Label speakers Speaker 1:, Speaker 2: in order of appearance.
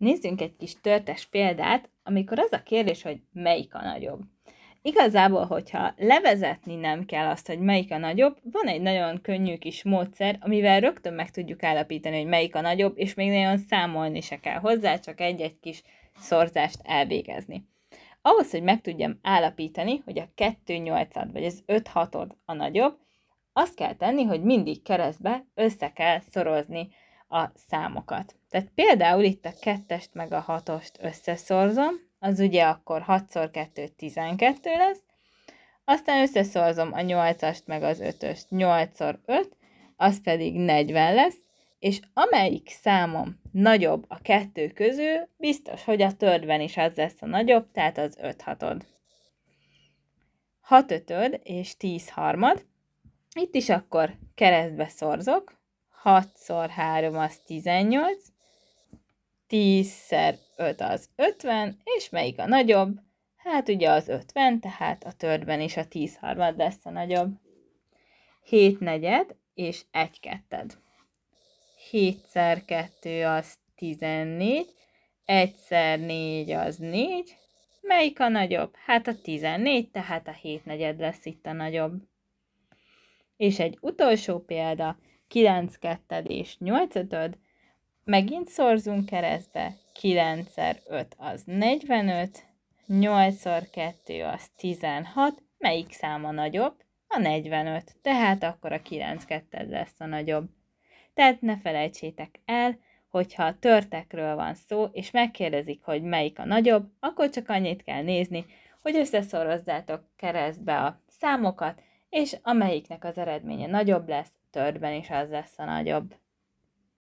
Speaker 1: Nézzünk egy kis törtes példát, amikor az a kérdés, hogy melyik a nagyobb. Igazából, hogyha levezetni nem kell azt, hogy melyik a nagyobb, van egy nagyon könnyű kis módszer, amivel rögtön meg tudjuk állapítani, hogy melyik a nagyobb, és még nagyon számolni se kell hozzá, csak egy-egy kis szorzást elvégezni. Ahhoz, hogy meg tudjam állapítani, hogy a 2 8 vagy az 5 6 a nagyobb, azt kell tenni, hogy mindig keresztbe össze kell szorozni a számokat. Tehát például itt a kettest meg a hatost összeszorzom, az ugye akkor 6x2 12 lesz, aztán összeszorzom a 8-ast meg az 5-öst 8x5, az pedig 40 lesz, és amelyik számom nagyobb a kettő közül, biztos, hogy a tördben is az lesz a nagyobb, tehát az 5 hatod. 6 ötöd és 10 harmad. Itt is akkor keresztbe szorzok, 6x3 az 18, 10x5 az 50, és melyik a nagyobb? Hát ugye az 50, tehát a törben is a 10 harmad lesz a nagyobb. 7 negyed és 1 ketted. 7x2 az 14, 1x4 az 4, melyik a nagyobb? Hát a 14, tehát a 7 negyed lesz itt a nagyobb. És egy utolsó példa, 9 2 és 8 5 megint szorzunk keresztbe, 9 5 az 45, 8 2 az 16, melyik száma nagyobb? A 45, tehát akkor a 9 2 lesz a nagyobb. Tehát ne felejtsétek el, hogyha a törtekről van szó, és megkérdezik, hogy melyik a nagyobb, akkor csak annyit kell nézni, hogy összeszorozzátok keresztbe a számokat, és amelyiknek az eredménye nagyobb lesz, tördben is az lesz a nagyobb.